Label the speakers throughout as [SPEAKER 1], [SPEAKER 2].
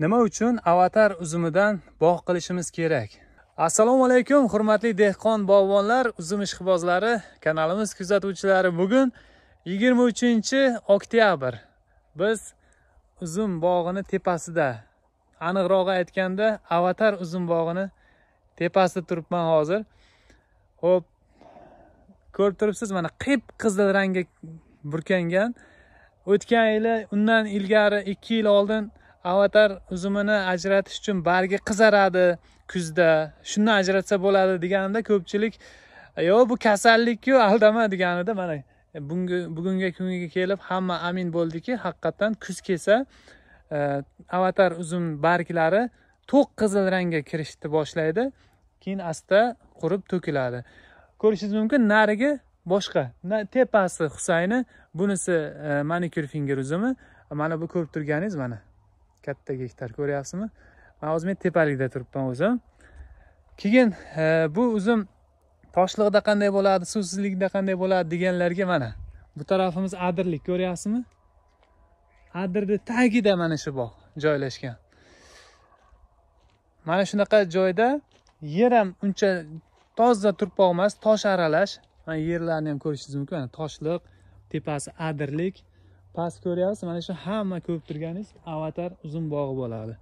[SPEAKER 1] nima uchun avatar uzumidan bog' qilishimiz kerak assalomu alaykum hurmatli dehqon bog'bonlar uzum ishqibozlari kanalimiz kuzatuvchilari bugun 23 oktyabr biz uzum bog'ini tepasida aniqrog'i aytganda avatar uzum bog'ini tepasida turibman hozir ho'p ko'rib turibsiz mana qip qizil rangga burkangan o'tgan yili undan ilgari 2 yil oldin avatar uzumini ajratish uchun bargi qizaradi kuzda shundan ajratsa bo'ladi deganimda ko'pchilik yo'q bu kasallikku aldama deganida mana bunga bugungi kunga kelib hamma amin bo'ldiki haqiqatdan kuz kelsa e, avatar uzum barglari to'q qizil rangga kirishni boshlaydi keyin asta qurib to'kiladi ko'rishingiz mumkin narigi boshqa tepasi husayni bunisi e, manikyur finger uzumi mana bu ko'rib turganingiz mana katta gektar ko'ryapsizmi man hozir men tepalikda turibman o'zim keyin e, bu uzum toshliqda qanday bo'ladi suvsizlikda qanday bo'ladi deganlarga mana bu tarafimiz adirlik ko'ryapsizmi adirni tagida mana shu bog' joylashgan mana shunaqa joyda yer ham uncha toza turpoq emas tosh aralash mana yerlarni ham ko'rishingiz mumkin mana toshliq tepasi adirlik past ko'ryapsiz mana shu hamma ko'rib turganingiz avatar uzum bog'i bo'ladi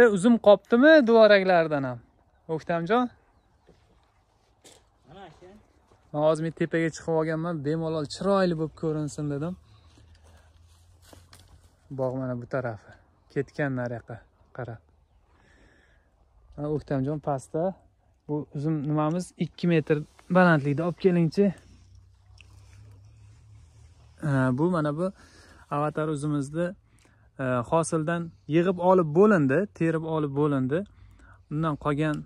[SPEAKER 1] e uzum qoptimi duvoraklaridan ham o'ktamjon mana aka man hozir men tepaga chiqib olganman bemalol chiroyli bo'lib ko'rinsin dedim bog' mana bu tarafi ketgan nariyoqqa Mana o'ktamjon pastda bu uzum nimamiz ikki metr balandlikda olib kelingchi Э, bu mana bu avatar o'zimizni e, hosildan yig'ib olib bo'lindi terib olib bo'lindi undan qolgan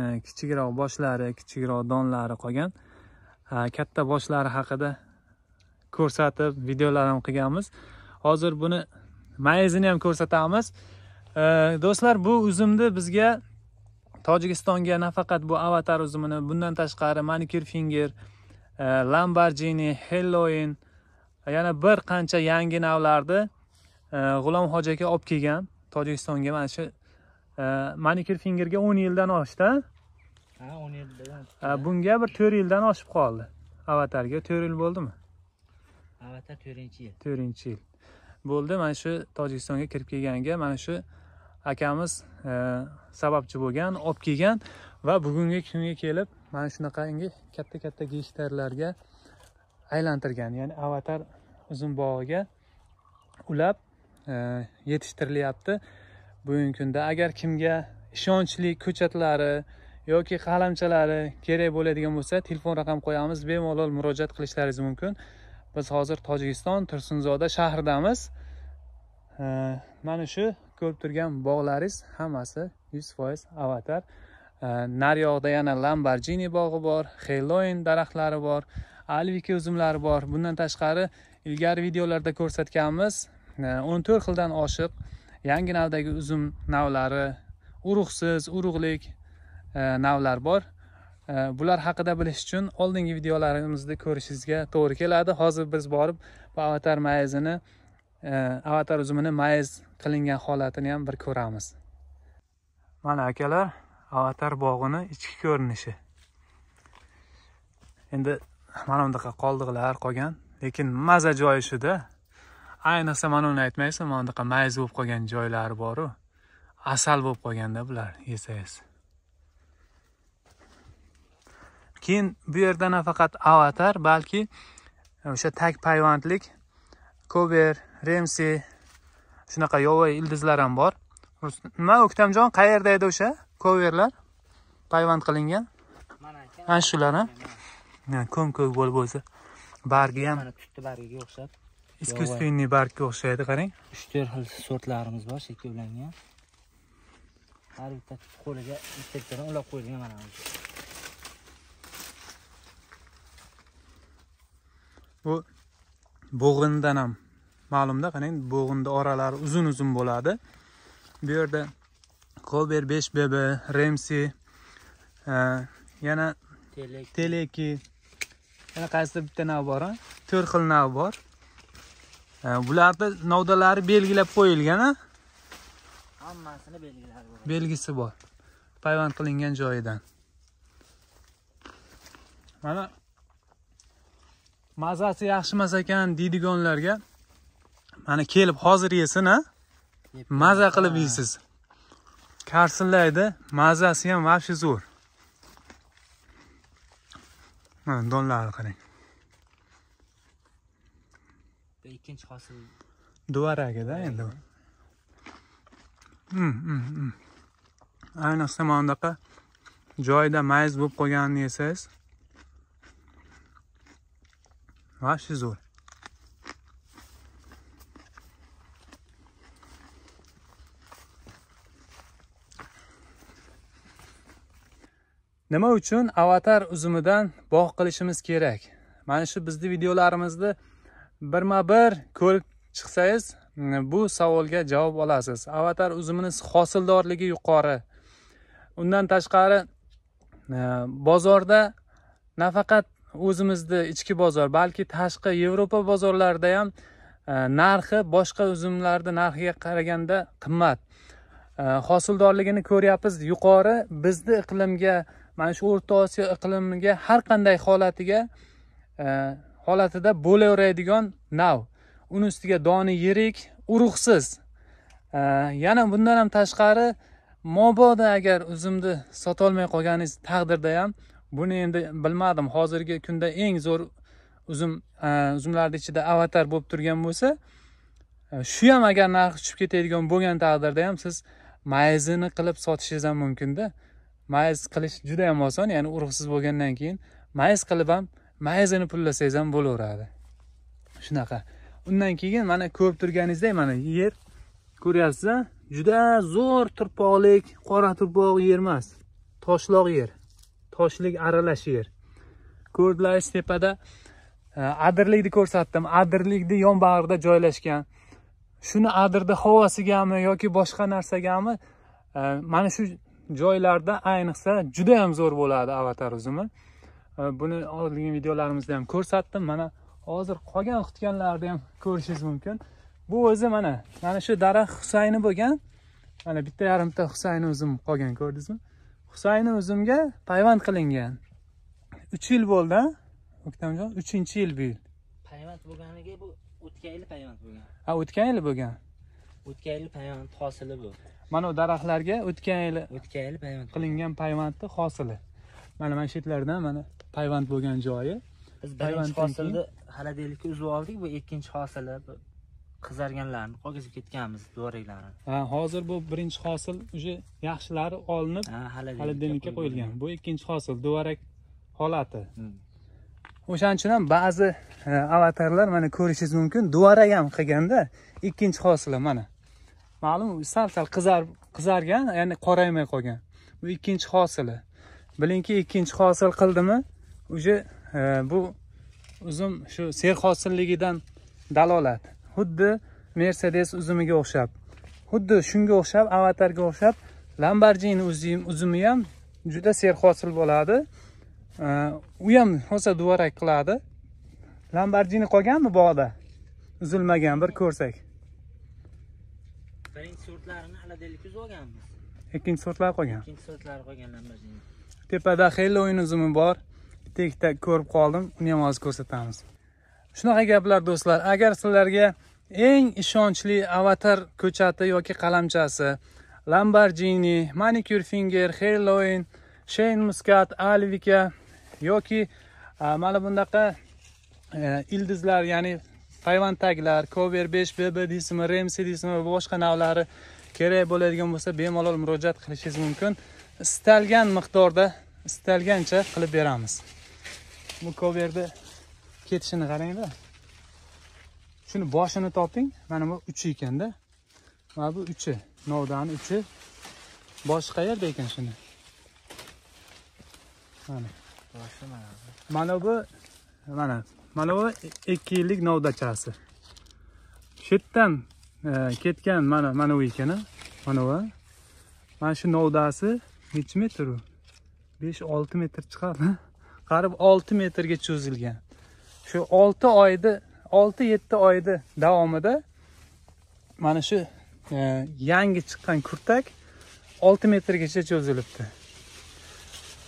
[SPEAKER 1] e, kichikroq boshlari kichikroq donlari qolgan e, katta boshlari haqida ko'rsatib videolar ham qilganmiz hozir buni mayizini ham ko'rsatamiz do'stlar bu uzumni bizga tojikistonga nafaqat bu avatar uzumini bundan tashqari manikyur finger lamborghini helloin yana bir qancha yangi navlarni e, g'ulom hoji aka olib kelgan tojikistonga mana shu e, manikir fingerga o'n yildan oshdi ha o'n yildan e, bunga bir to'rt yildan oshib qoldi avatarga to'rt yil bo'ldimi avatar to'rtinchi yil to'rtinchi yil bo'ldi mana shu tojikistonga kirib kelganga mana shu akamiz sababchi bo'lgan olib kelgan va bugungi kunga kelib mana shunaqangi katta katta geshtarlarga aylantirgan ya'ni avatar bog'iga ulab e, yetishtirilyapti bugungi kunda agar kimga ishonchli ko'chatlari yoki qalamchalari kerak bo'ladigan bo'lsa telefon raqam qo'yamiz bemalol murojaat qilishlaringiz mumkin biz hozir tojikiston tursunzoda shahridamiz e, mana shu ko'rib turgan bog'laringiz hammasi yuz foiz avatar e, naryoqda yana lamborghini bog'i bor helloin daraxtlari bor alvika uzumlari bor bundan tashqari ilgari videolarda ko'rsatganmiz o'n to'rt xildan oshiq yangi navdagi uzum navlari urug'siz urug'lik e, navlar bor e, bular haqida bilish uchun oldingi videolarimizni ko'rishingizga to'g'ri keladi hozir biz borib bu avatar mayizini e, avatar uzumini mayiz qilingan holatini ham bir ko'ramiz mana akalar avatar bog'ini ichki ko'rinishi endi mana bunaqa qoldiqlar qolgan lekin maza joyi shuda ayniqsa mana uni aytmaysan mana bunaqa mayz bo'lib qolgan joylari boru asal bo'lib qolganda bular yesangiz keyin bu yerda nafaqat avatar balki e, o'sha tag payvandlik kober remsi shunaqa yovvoyi ildizlar ham bor nima o'ktamjon qayerda edi o'sha koverlar payvand qilingan mana shular ham ko'm ko'k bo'lib o'zi bargi ham mana tutta bargiga o'xshab искусственный bargga o'xshaydi qarang uch to'rt xil sortlarimiz bor shakllangan har bitta qo'liga bitta bittadan ulab qo'yilgan mana bu bo'g'indan ham ma'lumda qarang bo'g'inni oralari uzun uzun bo'ladi bu yerda kober besh bb remsi e, yana teleki yana bitta nav bor to'rt xil nav bor e, bularni novdalari belgilab qo'yilgan hammasini belgilari bor belgisi bor payvand qilingan joyidan mana mazasi yaxshi emas ekan deydiganlarga mana kelib hozir yesin a maza qilib yeysiz karsillaydi mazasi ham вообще zo'r mana donlarni qarang bu ikkinchi hosil duvaragida endi hmm, hmm, hmm. ayniqsa mana bunaqa joyida mayiz bo'lib qolganini yesangiz вообще zo'r nima uchun avatar uzumidan bog' qilishimiz kerak mana shu bizni videolarimizni birma bir ko'rib chiqsangiz bu savolga javob olasiz avatar uzumini hosildorligi yuqori undan tashqari e, bozorda nafaqat o'zimizni ichki bozor balki tashqi yevropa bozorlarida ham e, narxi boshqa uzumlarni narxiga qaraganda qimmat e, hosildorligini ko'ryapmiz yuqori bizni iqlimga mana shu o'rta osiyo iqlimiga har qanday holatiga e, holatida bo'laveradigan nav uni ustiga doni yirik urug'siz e, yana bundan ham tashqari mobodo agar uzumni sotolmay qolganingiz taqdirda ham buni endi bilmadim hozirgi kunda eng zo'r uzum uzumlarni e, ichida avatar bo'lib turgan bo'lsa shu ham agar narxi tushib ketadigan bo'lgan taqdirda ham siz mayzini qilib sotishingiz ham mumkinda mayiz qilish juda yam oson ya'ni urug'siz bo'lgandan keyin mayiz qilib ham mayizini pullasangiz ham bo'laveradi shunaqa undan keyin mana ko'rib turganingizdek mana yer ko'ryapsiz juda zo'r turpoqlik qora turpoq yer emas toshloq yer toshlik aralash yer ko'rdilaringiz tepada e, adirlikni ko'rsatdim adirlikni yonbag'rida joylashgan shuni adirni havosigami yoki boshqa narsagami e, mana shu joylarda ayniqsa juda ham zo'r bo'ladi avatar uzumi buni oldingi videolarimizda ham ko'rsatdim mana hozir qolgan qutganlarni ham ko'rishingiz mumkin bu o'zi mana mana shu daraxt husayni bo'lgan mana bitta yarimta husayni uzum qolgan ko'rdingizmi husayni uzumga payvand qilingan uch yil bo'ldi o'ktamjon uchinchi yil bu yil payvand bo'lganiga bu o'tgan yili payvand bo'lgan ha o'tgan yili bo'lgan o'tgan yili payvand hosili bu mana bu daraxtlarga o'tgan yili o'tgan yili payvand qilingan payvandni hosili mana mana shu yerlardan mana payvand bo'lgan joyi biz birinchi hosilni hali deylikki uzib oldik bu ikkinchi hosili qizarganlarini qolgizib ketganmiz do'riklarini ha hozir bu birinchi hosil уже yaxshilari olinib hali denikka qo'yilgan bu ikkinchi hosil duvarak holati hmm. o'shaning uchun ham ba'zi e, avatarlar mana ko'rishingiz mumkin duvarak ham qilganda ikkinchi hosili mana ma'lum sal sal qizar qizargan ya'ni qoraymay qolgan bu ikkinchi hosili bilingki ikkinchi hosil qildimi уже e, bu uzum shu serhosilligidan dalolat xuddi mercedes uzumiga o'xshab xuddi shunga o'xshab avatarga o'xshab lamborghini uzumi ham juda serhosil bo'ladi e, u ham rosa duvarak qiladi lamborghini qolganmi bog'da uzilmagan bir ko'rsak birinchi sortlarini aladelik olganmiz ikkinchi sortlar qolgan ikkinchi sortlar qolgan lamborghini tepada xeyli o'yin uzumi bor bitta ko'rib qoldim uni ham hozir ko'rsatamiz shunaqa gaplar do'stlar agar sizlarga eng ishonchli avatar ko'chati yoki qalamchasi lamborghini manikyur finger xeyloin sheyn muskat alvika yoki mana bunaqa e, ildizlar ya'ni taglar cover 5 bb deysizmi remsi deysizmi va boshqa navlari kerak bo'ladigan bo'lsa bemalol murojaat qilishingiz mumkin istalgan miqdorda istalgancha qilib beramiz bu coverni ketishini qarangda shuni boshini toping mana bu uchi ekanda mana bu uchi novdani uchi boshi qayerda ekan shuni mana mana bu mana mana bu ikki yillik novdachasi shu yerdan e, ketgan mana mana bu ekan mana bu mana shu novdasi nechi metr u besh olti metr chiqadi qarib olti metrga cho'zilgan shu olti oyni olti yetti oyni davomida mana shu e, yangi chiqqan kurtak olti metrgacha cho'zilibdi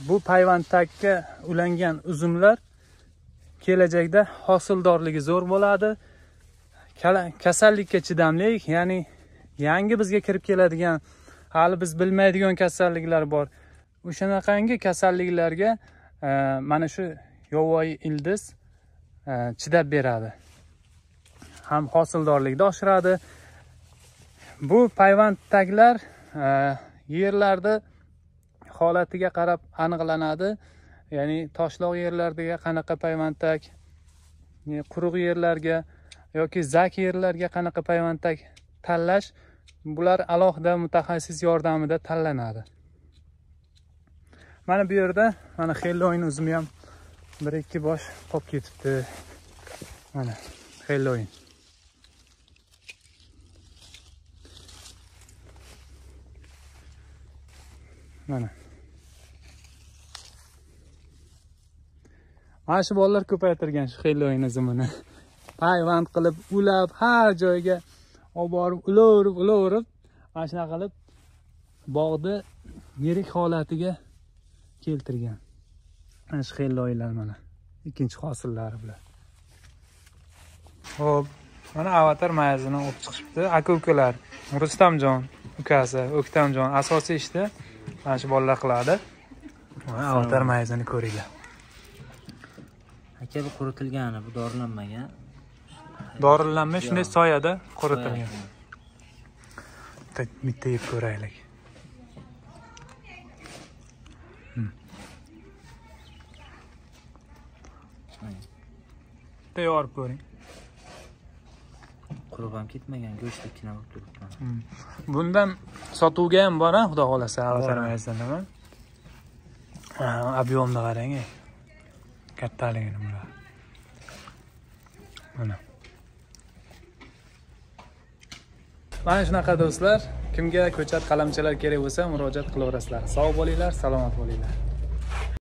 [SPEAKER 1] bu payvand ulangan uzumlar kelajakda hosildorligi zo'r bo'ladi kasallikka chidamli ya'ni yangi bizga kirib keladigan hali biz bilmaydigan kasalliklar bor o'shanaqangi kasalliklarga e, mana shu yovvoyi ildiz e, chidab beradi ham hosildorlikni oshiradi bu payvand taglar e, yerlarni holatiga qarab aniqlanadi ya'ni toshloq yerlarga qanaqa payvandtak quruq yerlarga yoki zak yerlarga qanaqa payvandtak tanlash bular alohida mutaxassis yordamida tanlanadi mana bu yerda mana helloin o'zim ham bir ikki bosh qolib ketibdi mana helloin mana mana shu bolalar ko'paytirgan shu xelloyni izimini payvand qilib ulab har joyga olib borib ulaverib ulaverib mana shunaqa qilib bog'ni yirik holatiga keltirgan mana shu xelloylar mana ikkinchi hosillari bular ho'p mana avatar mayizini olib chiqishibdi aka ukalar rustamjon ukasi o'ktamjon asosiy ishni mana shu bolalar qiladi avatar mayizini ko'ringlar aka bu quritilgani bu dorilanmagan
[SPEAKER 2] dorilanmay shunday soyada quritilgan
[SPEAKER 1] bitta bitta yeb ko'raylik hmm. bitta yorib ko'ring qurib ham ketmagan go'shtdekkina bo'lib turibdi hmm. bundan sotuvga ham bor a xudo xohlasa albatarmaysan nima объемni qarang kattaligini biladi mana mana shunaqa do'stlar kimga ko'chat qalamchalar kerak bo'lsa murojaat qilaverasizlar sog' bo'linglar salomat bo'linglar